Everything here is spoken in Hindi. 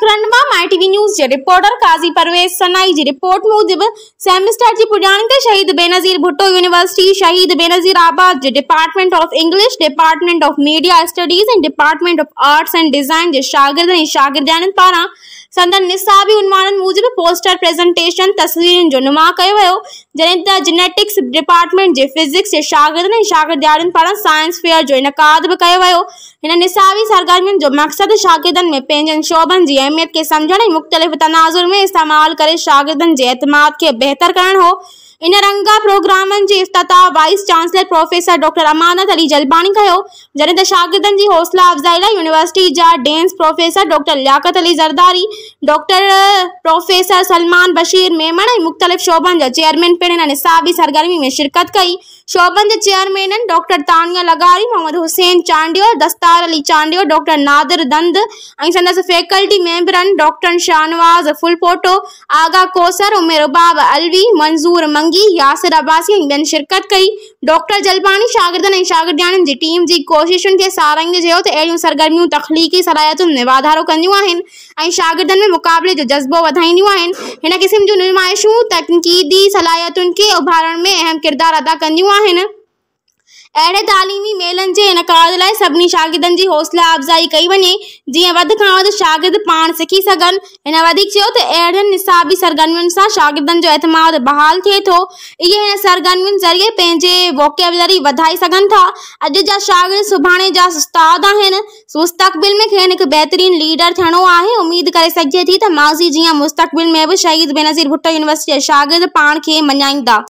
પ્રકરણમાં માઇટીવી ન્યૂઝ રિપોર્ટર કાઝી પરવેઝ સનાઈજી રિપોર્ટ મુજબ સેમિસ્ટર જી પુજાણકે Shaheed Benazir Bhutto university Shaheed Benazirabad department of English department of media studies and department of arts and design જે શાગિર્દ અને શાગિર્દાનન પારાं संदन निसाबी විඋන්වාන මුජබ පෝස්ටර් ප්‍රසන්ටේෂන් තස්වීරෙන් ජොනුමා කයවයෝ ජනිත ජිනටික්ස් ඩිපාර්ට්මන්ට් ජේ ෆිසික්ස් जे शागिर्दनि शागिर्दयारियुनि पारां साइंस फेयर जो इनकाद बि कयो वियो हिन निसावी सरगर्मियुनि जो मक़सदु शागिर्दनि में पंहिंजनि शोबनि जी अहमियत के सम्झण ऐं मुख़्तलिफ़ तनाज़ुर में इस्तेमाल करे शागिर्दनि जे एतमाद खे बहितर करणु हो ఇనరంగా प्रोग्राम చేస్తాతా vice chancellor professor doctor Amanat Ali Jalbani కయో జనత शागिर्दनि जी हौसला अफ़ज़ाई लाइ यूनिवर्सिटी जा deans professor doctor Liaquat Ali Zardari doctor professor Salman Bashir Memon ऐं मुख़्तलिफ़ शोबनि जा चेयरमैन पिणु निसाबी सरगर्मी में शिरकत कई शोबनि जे चेयरमैननि डॉक्टर तानिया लगारी मोहम्मद हुसैन चांडियो दस्तार अली चांडियो डॉक्टर नादिर दंद ऐं फैकल्टी मेंबरनि डॉक्टर शाहनवाज़ फुलपोटो आगा कोसर उमेर उबाब अलवी मंज़ूर मंग ಅಂಗಿ ಯಾಸರ್ ಅಬ್ಬಾಸ್ की शिरकत कई डॉक्टर जलबानी शागिर्दन शागिदान शागिर्दयाणियुनि टीम की कोशिशुनि के सारंग चयो त अहिड़ियूं सरगर्मियूं तख़लीक़ी सलाहियतुनि में वाधारो कंदियूं आहिनि में मुक़ाबले जो जज़्बो वधाईंदियूं क़िस्म जूं नुमाइशूं तनक़ीदी सलाहतुन के उभारण में अहम किरदारु अदा कंदियूं अहिड़े तालीमी मेलनि जे इनकाद लाइ सभिनी शागिर्दनि जी हौसला अफ़ज़ाई कई वञे जीअं खां वधि शागिर्द पाण सिखी सघनि हिन निसाबी सरगर्मियों सां शागिर्दनि जो एतमाद बहाल थे तो ये हिन सरगर्मियुनि ज़रिए पंहिंजे वोकेबलरी वधाए सघनि था अॼु जा शागिर्द सुभाणे जा उस्ताद आहिनि में खेनि हिकु बहितरीन लीडर थियणो आहे उमेद करे सघिजे थी माज़ी जी मुस्तबिल में भी शहीद बेनज़ीर भुट्टो यूनिवर्सिटी जा शागिर्द पाण खे मञाईंदा